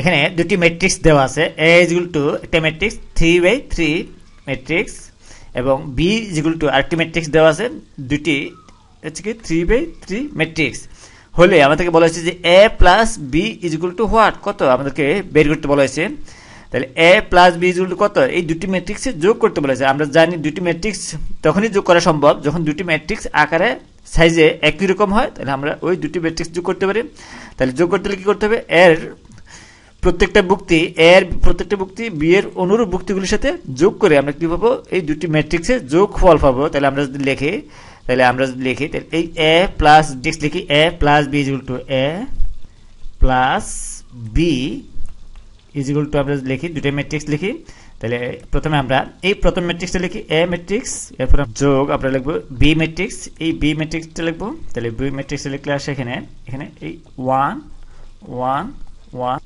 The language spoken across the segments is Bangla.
এখানে দুটি ম্যাট্রিক্স দেওয়া আছে এ ইজগুল টু একটা matrix three by three matrix এবং বি ইজগুল টু আরেকটি ম্যাট্রিক্স দেওয়া আছে দুটি হচ্ছে কি থ্রি বাই থ্রি ম্যাট্রিক্স হলে আমাদেরকে বলা হয়েছে যে A plus B is equal to what কত আমাদেরকে বের করতে বলা হয়েছে তাহলে এ প্লাস বি টু কত এই দুটি ম্যাট্রিক্সে যোগ করতে বলেছে আমরা জানি দুটি ম্যাট্রিক্স তখনই যোগ করা সম্ভব যখন দুটি ম্যাট্রিক্স আকারে সাইজে একই রকম হয় তাহলে আমরা ওই দুটি ম্যাট্রিক্স যোগ করতে পারি তাহলে যোগ করতে হলে কী করতে হবে এর প্রত্যেকটা বুক্তি এর প্রত্যেকটা বুক্তি বি এর অনুরূপ বুক্তিগুলির সাথে যোগ করে আমরা কি পাবো এই দুটি ম্যাট্রিক্সে যোগ ফল পাবো তাহলে আমরা যদি লিখি তাহলে আমরা যদি লিখি তাহলে এই এ প্লাস ডিক্স লিখি A plus B is to A plus B is to আমরা লিখি দুটি ম্যাট্রিক্স লিখি তাহলে প্রথমে আমরা এই প্রথম ম্যাট্রিক্সটা লিখি এ ম্যাট্রিক্স এরপর যোগ আমরা লিখবো বি ম্যাট্রিক্স এই বি ম্যাট্রিক্সটা লিখবো তাহলে বি ম্যাট্রিক্সটা লিখলে আসে এখানে এখানে এই ওয়ান ওয়ান ওয়ান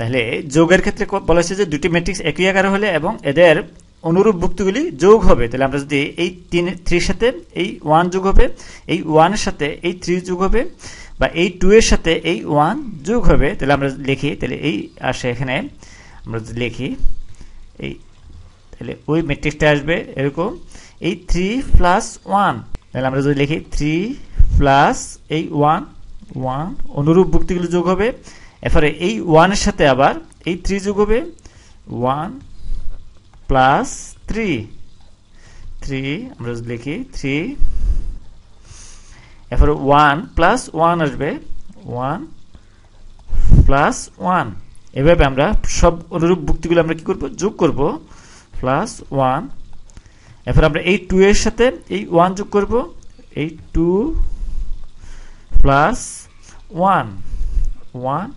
তাহলে যোগের ক্ষেত্রে বলেছে যে দুটি ম্যাট্রিক্স একই আকার হলে এবং এদের অনুরূপ ভুক্তিগুলি যোগ হবে তাহলে আমরা যদি এই তিন থ্রির সাথে এই ওয়ান যোগ হবে এই ওয়ানের সাথে এই থ্রি যোগ হবে বা এই টু এর সাথে এই ওয়ান যোগ হবে তাহলে আমরা লিখি তাহলে এই আসে এখানে আমরা যদি লিখি এই তাহলে ওই ম্যাট্রিক্সটা আসবে এরকম এই থ্রি প্লাস ওয়ান তাহলে আমরা যদি লিখি থ্রি প্লাস এই ওয়ান ওয়ান অনুরূপ ভুক্তিগুলি যোগ হবে এরপরে এই ওয়ানের সাথে আবার এই থ্রি যোগ হবে ওয়ান প্লাস থ্রি থ্রি আমরা যদি লিখি থ্রি এরপরে ওয়ান প্লাস ওয়ান আসবে ওয়ান প্লাস ওয়ান এভাবে আমরা সব অনুরূপ ভুক্তিগুলো আমরা কি করব যোগ করব প্লাস ওয়ান এরপর আমরা এই টু এর সাথে এই ওয়ান যোগ করব এই টু প্লাস ওয়ান ওয়ান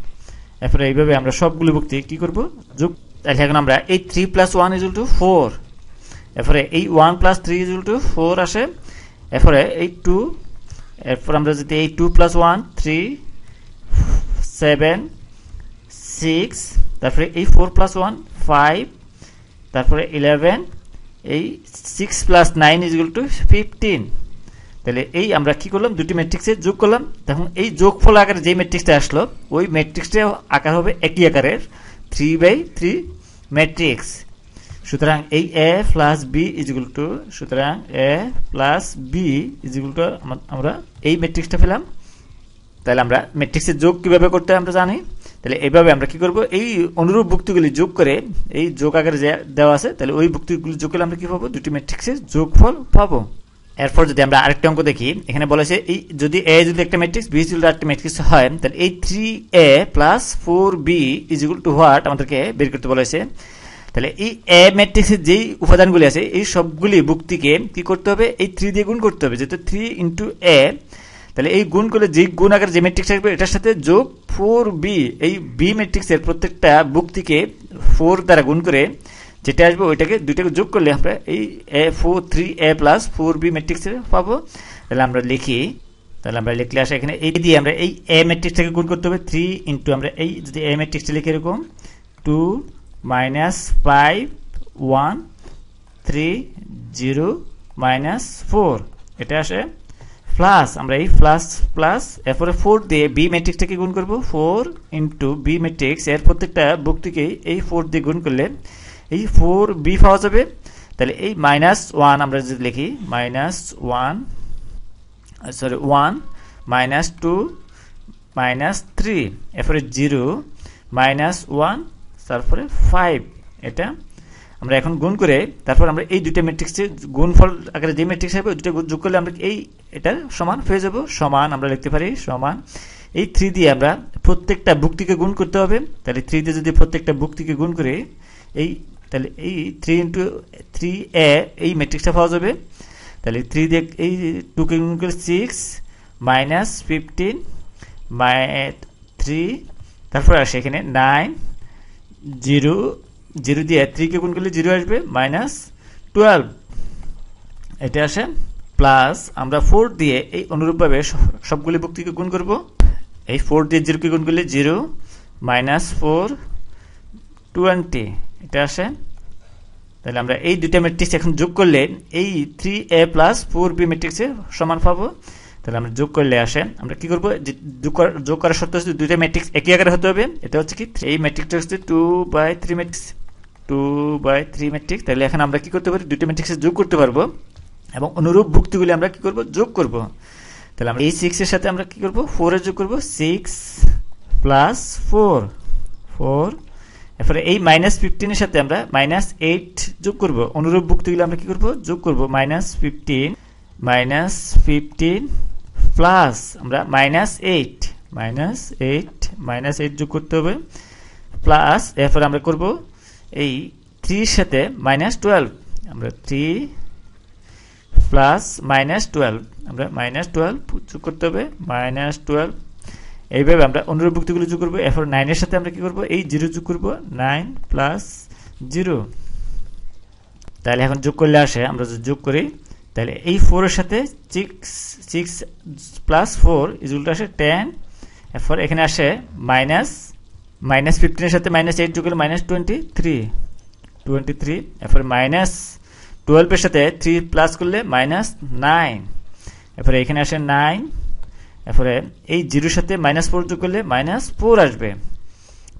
এরপরে এইভাবে আমরা সবগুলো ভক্তি কি করব যোগ তাহলে এখন আমরা এই three plus one is equal to four এরপরে এই one plus three is equal to four আসে এরপরে এই টু এরপর আমরা যদি এই two plus one three seven six তারপরে এই ফোর প্লাস ওয়ান ফাইভ তারপরে ইলেভেন এই six plus nine is equal to fifteen তাহলে এই আমরা কি করলাম দুটি ম্যাট্রিক্সে যোগ করলাম তখন এই যোগফল আকারে যে ম্যাট্রিক্সটা আসলো ওই ম্যাট্রিক্সটা আকার হবে একই আকারের থ্রি বাই থ্রি ম্যাট্রিক্স সুতরাং এই A plus B is equal to সুতরাং A plus B is equal to আমরা এই ম্যাট্রিক্সটা পেলাম তাহলে আমরা ম্যাট্রিক্সের যোগ কীভাবে করতে হয় আমরা জানি তাহলে এইভাবে আমরা কি করব এই অনুরূপ ভুক্তিগুলি যোগ করে এই যোগ আকারে দেওয়া আছে তাহলে ওই ভুক্তিগুলি যোগ করলে আমরা কী পাবো দুটি ম্যাট্রিক্সের যোগফল পাবো এরপর যদি আমরা আরেকটা অঙ্ক দেখি এখানে বলেছে এই যদি এ যদি একটা ম্যাট্রিক্স বি যদি একটা ম্যাট্রিক্স হয় তাহলে এই three A plus four B is equal to what আমাদেরকে বের করতে বলেছে তাহলে এই এ ম্যাট্রিক্সের যেই উপাদানগুলি আছে এই সবগুলি বুক্তিকে কি করতে হবে এই থ্রি দিয়ে গুণ করতে হবে যেহেতু থ্রি ইন্টু এ তাহলে এই গুণ করলে যে গুণ আকার যে ম্যাট্রিক্স থাকবে এটার সাথে যোগ ফোর বি এই বি ম্যাট্রিক্সের প্রত্যেকটা বুক্তিকে ফোর দ্বারা গুণ করে যেটা আসবে ওইটাকে দুইটাকে যোগ করলে আমরা এই A four three A plus four B matrix পাবো তাহলে আমরা লিখি তাহলে আমরা লিখলে আসে এখানে এই দিয়ে আমরা এই এ ম্যাট্রিক্সটাকে গুণ করতে হবে থ্রি ইন্টু আমরা এই যদি এ ম্যাট্রিক্সটা লিখে এরকম two minus five one three zero minus four এটা আসে প্লাস আমরা এই প্লাস প্লাস এরপরে ফোর দিয়ে বি ম্যাট্রিক্সটাকে গুণ করব ফোর ইন্টু বি ম্যাট্রিক্স এর প্রত্যেকটা বুকটিকেই এই ফোর দিয়ে গুণ করলে এই ফোর বি পাওয়া যাবে তাহলে এই মাইনাস ওয়ান আমরা যদি লিখি minus one sorry one minus two minus three এরপরে জিরো মাইনাস ওয়ান তারপরে ফাইভ এটা আমরা এখন গুণ করে তারপর আমরা এই দুইটা ম্যাট্রিক্সে গুণফল আকারে যে ম্যাট্রিক্স হবে দুটো যোগ করলে আমরা এই এটা সমান পেয়ে যাবো সমান আমরা লিখতে পারি সমান এই থ্রি দিয়ে আমরা প্রত্যেকটা বুকটিকে গুণ করতে হবে তাহলে থ্রি দিয়ে যদি প্রত্যেকটা বুকটিকে গুণ করে এই তাহলে এই থ্রি ইন্টু থ্রি এ এই ম্যাট্রিক্সটা পাওয়া যাবে তাহলে থ্রি দিয়ে এই two kilometre six minus fifteen মাই থ্রি তারপরে আসে এখানে নাইন জিরো জিরো দিয়ে থ্রিকে গুণ করলে জিরো আসবে মাইনাস টুয়েলভ এটা আসে প্লাস আমরা ফোর দিয়ে এই অনুরূপভাবে সবগুলি বক্তিকে গুণ করব এই ফোর দিয়ে জিরোকে গুণ করলে জিরো মাইনাস ফোর টোয়েন্টি এটা আসে তাহলে আমরা এই দুইটা ম্যাট্রিক্স এখন যোগ করলে এই three A plus four B ম্যাট্রিক্সে সমান পাবো তাহলে আমরা যোগ করলে আসে আমরা কি করবো যোগ করার সত্ত্বে হচ্ছে দুইটা ম্যাট্রিক্স একই আকারে হতে হবে এটা হচ্ছে কি এই ম্যাট্রিক্সটা হচ্ছে two by three matrix two by three matrix তাহলে এখন আমরা কি করতে পারি দুইটা ম্যাট্রিক্সে যোগ করতে পারবো এবং অনুরূপ ভুক্তিগুলি আমরা কি করব যোগ করব তাহলে আমরা এই সিক্সের সাথে আমরা কি করব ফোরে যোগ করব সিক্স প্লাস ফোর ফোর এরপরে এই মাইনাস ফিফটিনের সাথে আমরা মাইনাস এইট যোগ করব অনুরূপ ভুক্তিগুলো আমরা কি করব যোগ করব minus fifteen minus fifteen plus আমরা minus eight minus eight minus eight যোগ করতে হবে প্লাস এরপরে আমরা করব এই থ্রির সাথে মাইনাস টুয়েলভ আমরা থ্রি প্লাস মাইনাস টুয়েলভ আমরা মাইনাস টুয়েলভ যোগ করতে হবে মাইনাস টুয়েলভ এইভাবে আমরা অনুরূপ ভুক্তিগুলো যোগ করবো এরপর নাইনের সাথে আমরা কি করব এই জিরো যোগ করবো নাইন প্লাস জিরো তাহলে এখন যোগ করলে আসে আমরা যদি যোগ করি তাহলে এই ফোরের সাথে সিক্স সিক্স প্লাস ফোর ইজুলটা আসে টেন এরপর এখানে আসে মাইনাস মাইনাস ফিফটিনের সাথে মাইনাস এইট যোগ করলে minus twenty three twenty three এরপর মাইনাস টুয়েলভের সাথে থ্রি প্লাস করলে মাইনাস নাইন এরপরে এখানে আসে নাইন এরপরে এই জিরোর সাথে মাইনাস ফোর যোগ করলে মাইনাস ফোর আসবে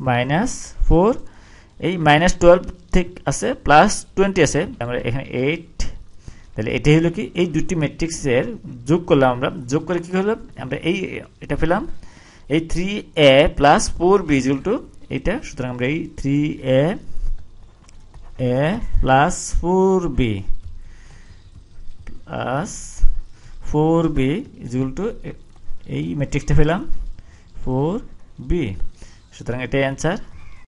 মাইনাস ফোর এই মাইনাস টুয়েলভ ঠিক আছে প্লাস টোয়েন্টি আছে আমরা মানে এখানে এইট তাহলে এটাই হলো কি এই দুটি ম্যাট্রিক্সের যোগ করলাম আমরা যোগ করে কি হলো আমরা এই এটা পেলাম এই three A plus four B is equal to এইটা সুতরাং আমরা এই three A A plus four B plus four B is equal to এই ম্যাট্রিক্সটা পেলাম ফোর বি সুতরাং এটাই অ্যান্সার